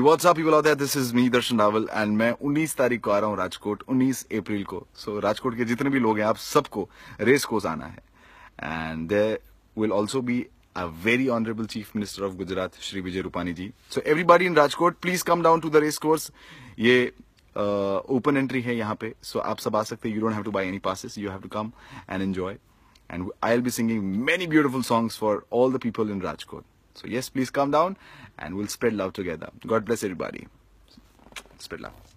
WhatsApp people out this is me Darshan Rawal and मैं 19 तारीख को आ रहा हूँ राजकोट 19 अप्रैल को सो so, राजकोट के जितने भी लोग हैं आप सबको रेस कोर्स आना है and there will also be a very honorable chief minister of gujarat shri vijay rupani ji so everybody in rajkot please come down to the race course ye uh, open entry hai yahan pe so aap sab aa sakte you don't have to buy any passes you have to come and enjoy and i'll be singing many beautiful songs for all the people in rajkot So yes, please come down and we'll spread love together. God bless everybody. Spread love.